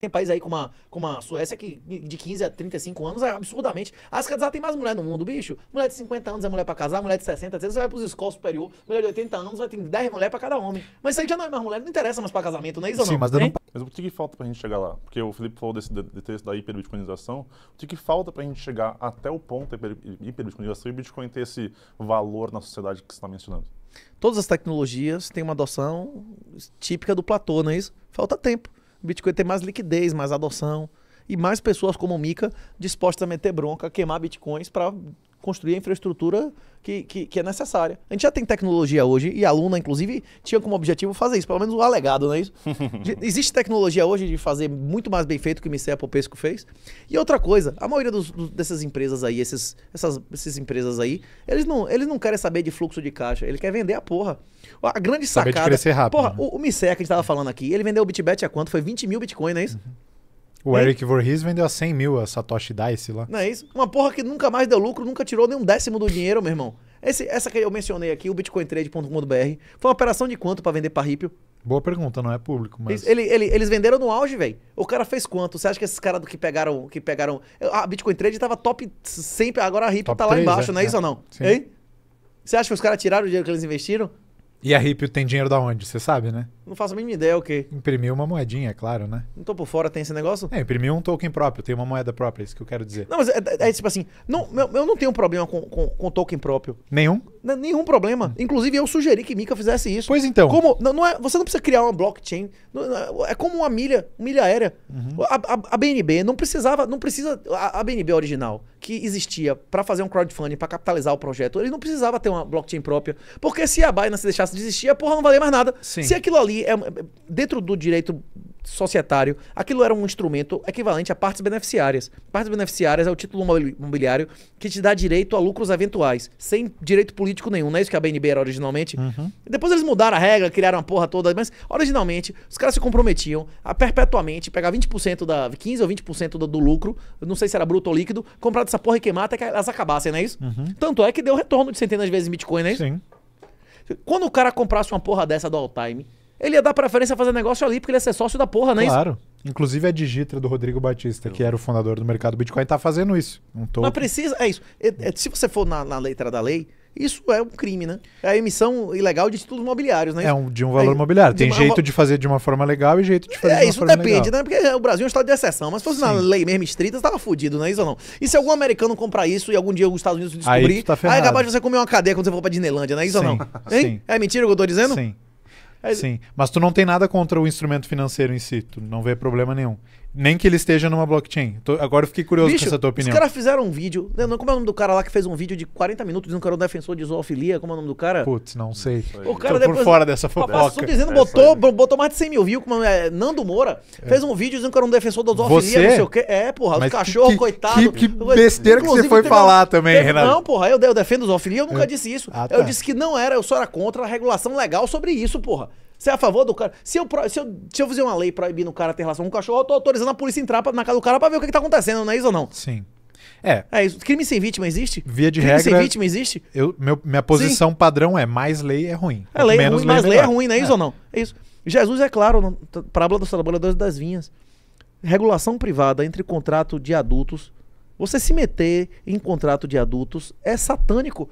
Tem país aí com uma, com uma Suécia que de 15 a 35 anos é absurdamente. As casas tem mais mulher no mundo, bicho. Mulher de 50 anos é mulher pra casar, mulher de 60, vezes você vai pros escolas superior, mulher de 80 anos vai ter 10 mulheres pra cada homem. Mas isso aí já não é mais mulher, não interessa mais pra casamento, não é isso Sim, ou não? Mas, não... mas o que, que falta pra gente chegar lá? Porque o Felipe falou desse texto da hiperbitcoinização. O que, que falta pra gente chegar até o ponto da hiperbitcoinização e o Bitcoin ter esse valor na sociedade que você está mencionando? Todas as tecnologias têm uma adoção típica do platô, não é isso? Falta tempo o Bitcoin tem mais liquidez, mais adoção e mais pessoas como o Mica dispostas a meter bronca, queimar bitcoins para construir a infraestrutura que, que, que, é necessária. A gente já tem tecnologia hoje, e a Luna, inclusive, tinha como objetivo fazer isso, pelo menos o alegado, não é isso? Existe tecnologia hoje de fazer muito mais bem feito que o Micea Popesco fez. E outra coisa, a maioria dos, dos, dessas empresas aí, esses, essas, essas empresas aí, eles não, eles não querem saber de fluxo de caixa, ele quer vender a porra. A grande saber sacada... De crescer rápido. Porra, né? o, o Micea que a gente tava falando aqui, ele vendeu o Bitbet a quanto? Foi 20 mil Bitcoin, não é isso? Uhum. O Eric Voorhees vendeu a 100 mil a Satoshi Dice lá. Não é isso? Uma porra que nunca mais deu lucro, nunca tirou nem um décimo do dinheiro, meu irmão. Esse, essa que eu mencionei aqui, o bitcointrade.com.br, foi uma operação de quanto para vender para Ripple? Boa pergunta, não é público, mas. Ele, ele, eles venderam no auge, velho. O cara fez quanto? Você acha que esses caras que pegaram. que pegaram A ah, Bitcoin Trade tava top sempre, agora a Ripple top tá 3, lá embaixo, é, não é, é, isso ou não? Sim. Hein? Você acha que os caras tiraram o dinheiro que eles investiram? E a Ripple tem dinheiro da onde? Você sabe, né? Não faço a mínima ideia o quê. Imprimir uma moedinha, é claro, né? Não tô por fora, tem esse negócio? É, imprimir um token próprio, tem uma moeda própria, é isso que eu quero dizer. Não, mas é, é, é tipo assim, não, eu, eu não tenho problema com, com, com token próprio. Nenhum? Nenhum problema. Hum. Inclusive, eu sugeri que Mika fizesse isso. Pois então. Como, não, não é, você não precisa criar uma blockchain. Não, é como uma milha, uma milha aérea. Uhum. A, a, a, BNB não precisava, não precisa. A, a BNB original, que existia para fazer um crowdfunding, para capitalizar o projeto, ele não precisava ter uma blockchain própria. Porque se a Binance deixasse de existir, a porra não valia mais nada. Sim. Se aquilo ali é. é dentro do direito societário, aquilo era um instrumento equivalente a partes beneficiárias. Partes beneficiárias é o título imobiliário que te dá direito a lucros eventuais, sem direito político nenhum. Não é isso que a BNB era originalmente? Uhum. Depois eles mudaram a regra, criaram a porra toda, mas originalmente os caras se comprometiam a perpetuamente pegar 20% da 15 ou 20% do, do lucro, não sei se era bruto ou líquido, comprar dessa porra e queimar até que elas acabassem, não é isso? Uhum. Tanto é que deu retorno de centenas de vezes em Bitcoin, não é isso? Sim. Quando o cara comprasse uma porra dessa do all time, ele ia dar preferência a fazer negócio ali, porque ele ia ser sócio da porra, né? Claro. Inclusive a é Digitra do Rodrigo Batista, que era o fundador do mercado Bitcoin, tá fazendo isso. Não, tô... precisa, é isso. É, é, se você for na, na, letra da lei, isso é um crime, né? É a emissão ilegal de títulos imobiliários, né? É, é um, de um valor é, Tem de é jeito uma... de fazer de uma forma legal e jeito de fazer é, de uma forma depende, legal. É, isso depende, né? Porque o Brasil é um estado de exceção. Mas se fosse Sim. na lei mesmo estrita, você tava fudido, não é isso ou não? E se algum americano comprar isso e algum dia os Estados Unidos descobrir, aí, tá aí é capaz de você comer uma cadeia quando você for pra Disneylândia, não é isso Sim. ou não? Hein? Sim. É mentira o que eu tô dizendo? Sim. Sim, mas tu não tem nada contra o instrumento financeiro em si, tu não vê problema nenhum. Nem que ele esteja numa blockchain. Tô, agora eu fiquei curioso Bicho, com essa tua opinião. Os caras fizeram um vídeo. Né, como é o nome do cara lá que fez um vídeo de 40 minutos dizendo que era um defensor de zoofilia? Como é o nome do cara? Putz, não sei. O cara Tô depois, por fora dessa fofoca. Tô dizendo, é botou, botou mais de 100 mil views. Como é, Nando Moura é. fez um vídeo dizendo que era um defensor da zoofilia, você? não sei o quê. É, porra, os cachorros, coitado. Que, que besteira que você foi falar também, Renato. Não, porra, eu, eu defendo zoofilia, eu nunca eu, é. disse isso. Ah, tá. Eu disse que não era, eu só era contra a regulação legal sobre isso, porra. Você é a favor do cara? Se eu, se eu, se eu fizer uma lei proibindo o cara ter relação com o cachorro, eu tô autorizando a polícia entrar pra, na casa do cara pra ver o que, que tá acontecendo, não é isso ou não? Sim. É. É isso. Crime sem vítima existe? Via de crime regra. Crime sem vítima existe? Eu, meu, minha posição Sim. padrão é mais lei é ruim. É lei é menos ruim, lei mais melhor. lei é ruim, não é, é, isso ou não? É isso. Jesus é claro, parábola dos trabalhadores das vinhas. Regulação privada entre contrato de adultos. Você se meter em contrato de adultos é satânico.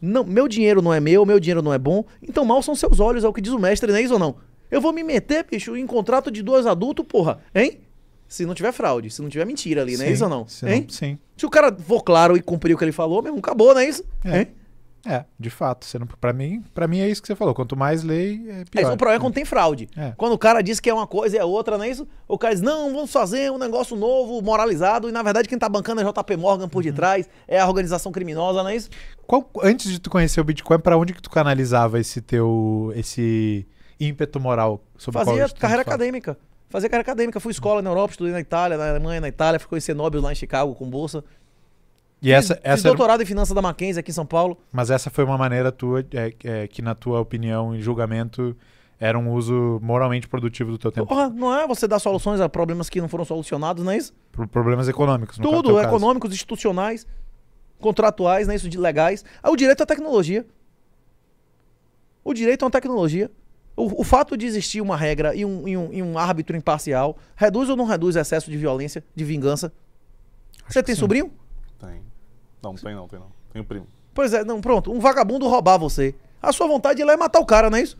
Não, meu dinheiro não é meu, meu dinheiro não é bom, então mal são seus olhos, é o que diz o mestre, não é isso ou não? Eu vou me meter, bicho, em contrato de dois adultos, porra, hein? Se não tiver fraude, se não tiver mentira ali, né, sim, não é isso ou não? Hein? Não, sim. Se o cara for claro e cumprir o que ele falou, mesmo acabou, não é isso? É. Hein? É, de fato. Para pra, mim, mim é isso que você falou. Quanto mais lei, é, é pior. É, o problema é quando é. tem fraude. É. Quando o cara diz que é uma coisa e é outra, não é isso? O cara diz, não, vamos fazer um negócio novo, moralizado. E na verdade quem tá bancando é JP Morgan por uhum. detrás, é a organização criminosa, não é isso? Qual, antes de tu conhecer o Bitcoin, para onde que tu canalizava esse teu esse ímpeto moral? Sobre Fazia carreira acadêmica. Fazia carreira acadêmica. Fui escola na Europa, estudei na Itália, na Alemanha, na Itália. Fui conhecer nobres lá em Chicago com bolsa. E essa, fiz, essa fiz doutorado era... em finanças da Mackenzie aqui em São Paulo. Mas essa foi uma maneira tua, é, é, que na tua opinião e julgamento era um uso moralmente produtivo do teu tempo. Porra, não é você dar soluções a problemas que não foram solucionados, não é isso? Pro problemas econômicos. Tudo, caso, econômicos, caso. institucionais, contratuais, não é isso? De legais. Ah, o direito à é tecnologia. O direito é uma tecnologia. O, o, fato de existir uma regra e um, e, um, e um árbitro imparcial reduz ou não reduz o excesso de violência, de vingança? Acho você tem sim. sobrinho? Tenho. Não, tem não, tem não. Tem o primo. Pois é, não, pronto. Um vagabundo roubar você. A sua vontade é ir lá e matar o cara, não é isso?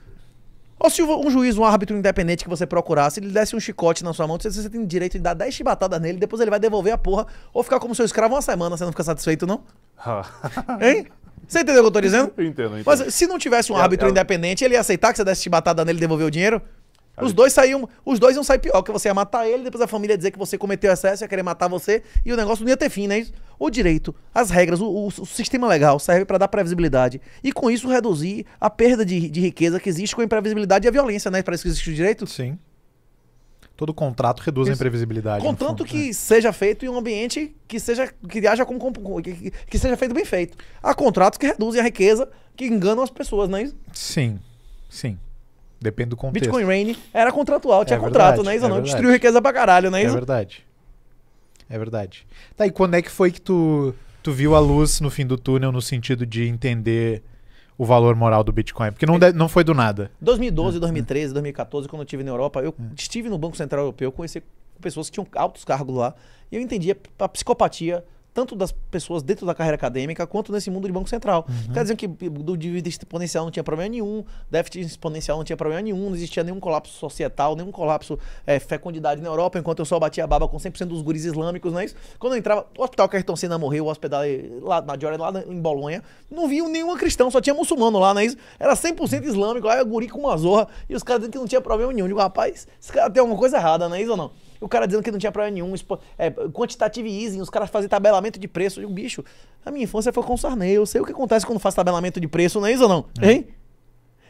Ou se um juiz, um árbitro independente que você procurasse, ele desse um chicote na sua mão, você, você tem direito de dar 10 chibatadas nele, depois ele vai devolver a porra ou ficar como seu escravo uma semana, você não fica satisfeito, não? hein? Você entendeu o que eu tô dizendo? Eu entendo, eu entendo. Mas se não tivesse um é, árbitro eu, é eu... independente, ele ia aceitar que você desse chibatada nele e devolver o dinheiro? Os dois saíam, os dois iam sair pior, que você ia matar ele, depois a família ia dizer que você cometeu excesso, ia querer matar você, e o negócio não ia ter fim, né? O direito, as regras, o, o, o sistema legal serve para dar previsibilidade. E com isso reduzir a perda de, de riqueza que existe com a imprevisibilidade e a violência, né? para que existe o direito? Sim. Todo contrato reduz isso. a imprevisibilidade. Contanto fundo, que né? seja feito em um ambiente que seja que haja como, como que, que, seja feito bem feito. Há contratos que reduzem a riqueza, que enganam as pessoas, não é isso? Sim. Sim. Depende do contexto. Bitcoin Rain era contratual, tinha é verdade, contrato, né? Isa é não destruiu riqueza pra caralho, né? Isa? É verdade. É verdade. Tá, e quando é que foi que tu, tu viu a luz no fim do túnel no sentido de entender o valor moral do Bitcoin? Porque não, é. de, não foi do nada. 2012, é. 2013, 2014, quando eu estive na Europa, eu é. estive no Banco Central Europeu, conheci pessoas que tinham altos cargos lá, e eu entendia a psicopatia tanto das pessoas dentro da carreira acadêmica quanto nesse mundo de Banco Central. Uhum. Quer dizer que do dívida exponencial não tinha problema nenhum, déficit exponencial não tinha problema nenhum, não existia nenhum colapso societal, nenhum colapso é, fecundidade na Europa, enquanto eu só batia a baba com 100% dos guris islâmicos, não é isso? Quando eu entrava, o hospital Ayrton Senna morreu, o hospital eh, lá na Georgia, lá em Bolonha, não viu nenhum cristão, só tinha muçulmano lá, não é isso? Era 100% islâmico, aí o guri com uma zorra, e os caras dizendo que não tinha problema nenhum. Eu digo, rapaz, esse cara tem alguma coisa errada, não é isso ou não? O cara dizendo que não tinha problema nenhum. É, quantitative easing, os caras fazem tabelamento de preço. Eu digo, bicho, a minha infância foi com Sarney. Eu sei o que acontece quando faz tabelamento de preço, não é isso ou não? É. Hein?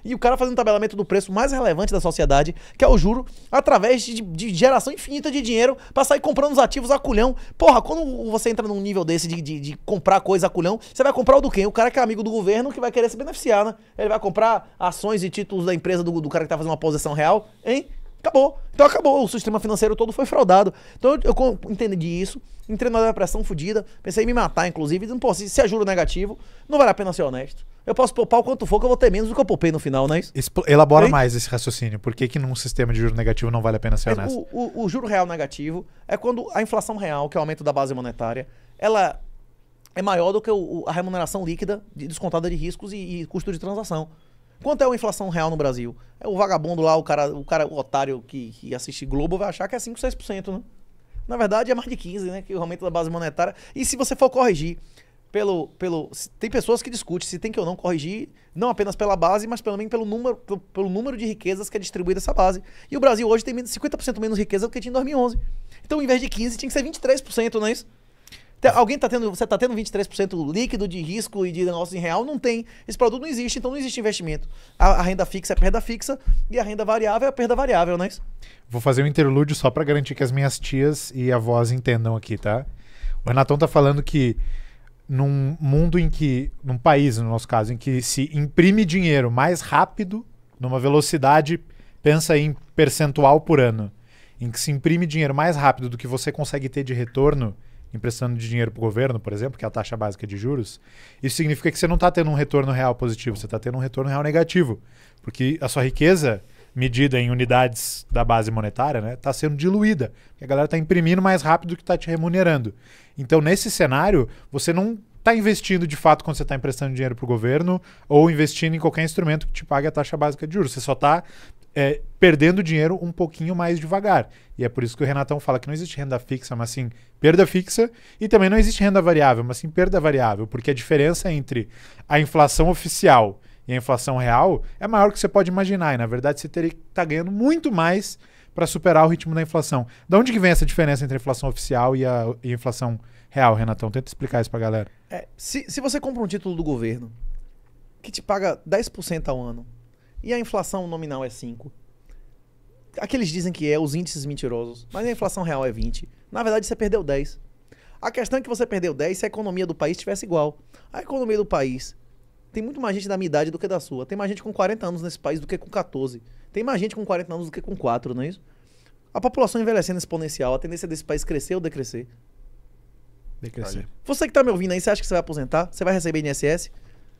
E o cara fazendo um tabelamento do preço mais relevante da sociedade, que é o juro, através de, de geração infinita de dinheiro pra sair comprando os ativos a culhão. Porra, quando você entra num nível desse de, de, de comprar coisa a culhão, você vai comprar o do quem? O cara que é amigo do governo que vai querer se beneficiar, né? Ele vai comprar ações e títulos da empresa do, do cara que tá fazendo uma posição real, hein? Acabou. Então acabou. O sistema financeiro todo foi fraudado. Então eu, eu entendi isso, entrei numa depressão fodida, pensei em me matar, inclusive, dizendo, pô, se, se é juro negativo, não vale a pena ser honesto. Eu posso poupar o quanto for, que eu vou ter menos do que eu poupei no final, não é isso? Expl elabora mais esse raciocínio. Por que, que num sistema de juro negativo não vale a pena ser honesto? O, o, o juro real negativo é quando a inflação real, que é o aumento da base monetária, ela é maior do que o, a remuneração líquida de, descontada de riscos e, e custo de transação. Quanto é a inflação real no Brasil? É o vagabundo lá, o cara, o cara, o otário que, que assiste Globo vai achar que é 5, 6%, né? Na verdade é mais de 15, né? Que o aumento da base monetária. E se você for corrigir pelo, pelo tem pessoas que discutem se tem que ou não corrigir, não apenas pela base, mas pelo menos pelo número, pelo, pelo número de riquezas que é distribuída essa base. E o Brasil hoje tem 50% menos riqueza do que tinha em 2011. Então, em vez de 15, tinha que ser 23%, não é isso? Alguém tá tendo, você tá tendo 23% líquido de risco e de negócio em real? Não tem. Esse produto não existe, então não existe investimento. A, a renda fixa é perda fixa e a renda variável é perda variável, não é isso? Vou fazer um interlúdio só para garantir que as minhas tias e avós entendam aqui, tá? O Renatão tá falando que num mundo em que, num país, no nosso caso, em que se imprime dinheiro mais rápido, numa velocidade, pensa em percentual por ano, em que se imprime dinheiro mais rápido do que você consegue ter de retorno, emprestando dinheiro para o governo, por exemplo, que é a taxa básica de juros, isso significa que você não está tendo um retorno real positivo, você está tendo um retorno real negativo. Porque a sua riqueza, medida em unidades da base monetária, está né, tá sendo diluída. Porque a galera está imprimindo mais rápido do que está te remunerando. Então, nesse cenário, você não está investindo de fato quando você está emprestando dinheiro para o governo ou investindo em qualquer instrumento que te pague a taxa básica de juros. Você só está é, perdendo dinheiro um pouquinho mais devagar. E é por isso que o Renatão fala que não existe renda fixa, mas sim perda fixa, e também não existe renda variável, mas sim perda variável, porque a diferença entre a inflação oficial e a inflação real é maior que você pode imaginar, e na verdade você teria que estar tá ganhando muito mais para superar o ritmo da inflação. Da onde que vem essa diferença entre a inflação oficial e a, e a inflação real, Renatão? Tenta explicar isso para a galera. É, se, se você compra um título do governo que te paga 10% ao ano, e a inflação nominal é 5. Aqueles dizem que é os índices mentirosos, mas a inflação real é 20. Na verdade, você perdeu 10. A questão é que você perdeu 10 se a economia do país estivesse igual. A economia do país tem muito mais gente da minha idade do que da sua. Tem mais gente com 40 anos nesse país do que com 14. Tem mais gente com 40 anos do que com 4, não é isso? A população envelhecendo exponencial, a tendência desse país crescer ou decrescer? Decrescer. Você que está me ouvindo aí, você acha que você vai aposentar? Você vai receber INSS?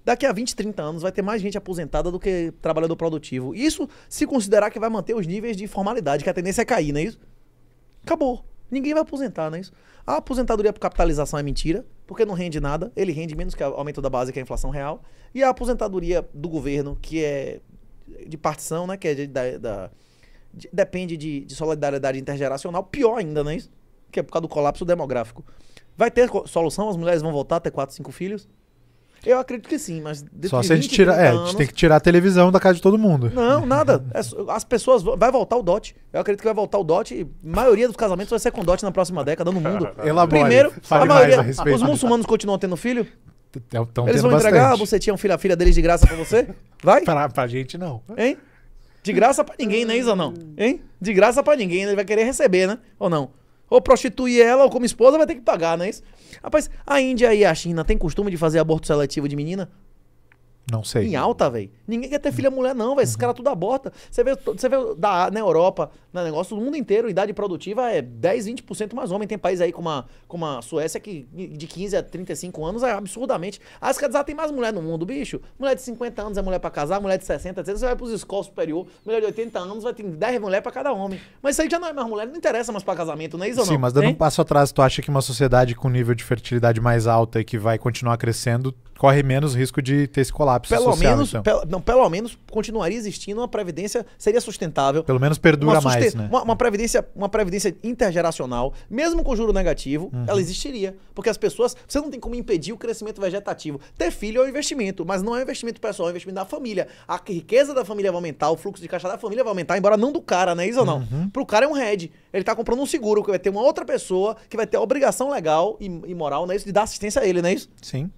Daqui a 20, 30 anos vai ter mais gente aposentada do que trabalhador produtivo. Isso se considerar que vai manter os níveis de formalidade que a tendência é cair, não é isso? Acabou. Ninguém vai aposentar, não é isso? A aposentadoria por capitalização é mentira, porque não rende nada. Ele rende menos que o aumento da base, que é a inflação real. E a aposentadoria do governo, que é de partição, né? Que é de, da, da de, depende de, de solidariedade intergeracional. Pior ainda, não é isso? Que é por causa do colapso demográfico. Vai ter solução? As mulheres vão voltar a ter quatro, cinco filhos? Eu acredito que sim, mas Só se a gente tirar, é, anos, a gente tem que tirar a televisão da casa de todo mundo. Não, nada. É as pessoas vai voltar o dote. Eu acredito que vai voltar o dote. A maioria dos casamentos vai ser com dote na próxima década no mundo. Elabore, Primeiro, a maioria, a os muçulmanos continuam tendo filho? Eles vão entregar bastante. você tinha um filho, a filha deles de graça para você? Vai? pra, a gente não. Hein? De graça para ninguém, né, Isa não? Hum. Hein? De graça para ninguém, né? ele vai querer receber, né? Ou não? Ou prostituir ela, ou como esposa, vai ter que pagar, não é isso? Rapaz, a Índia e a China têm costume de fazer aborto seletivo de menina? Não sei. Em alta, velho. Ninguém quer ter filha mulher, não, velho. Esses uhum. caras tudo aborta. Você vê, você vê da, na Europa, no negócio do mundo inteiro, idade produtiva é 10, 20% mais homem. Tem país aí como a, como a Suécia que de 15 a 35 anos é absurdamente. As casadas ah, tem mais mulher no mundo, bicho. Mulher de 50 anos é mulher para casar, mulher de 60, etc. Você vai pros escolas superior, mulher de 80 anos vai ter 10 mulheres para cada homem. Mas isso aí já não é mais mulher, não interessa mais pra casamento, não é isso Sim, ou não? Sim, mas dando hein? É. um passo atrás, tu acha que uma sociedade com nível de fertilidade mais alta e que vai continuar crescendo corre menos risco de ter esse colapso? colapso pelo social, menos, então. não, pelo menos continuaria existindo uma previdência, seria sustentável. Pelo menos perdura uma mais, né? Uma, uma, previdência, uma previdência intergeracional, mesmo com juro negativo, uhum. ela existiria. Porque as pessoas, você não tem como impedir o crescimento vegetativo. Ter filho é um investimento, mas não é um investimento pessoal, é um investimento da família. A riqueza da família vai aumentar, o fluxo de caixa da família vai aumentar, embora não do cara, né? Isso ou não? Uhum. Pro cara é um head. Ele tá comprando um seguro, que vai ter uma outra pessoa que vai ter a obrigação legal e, e moral, né? Isso de dar assistência a ele, não é isso? Sim.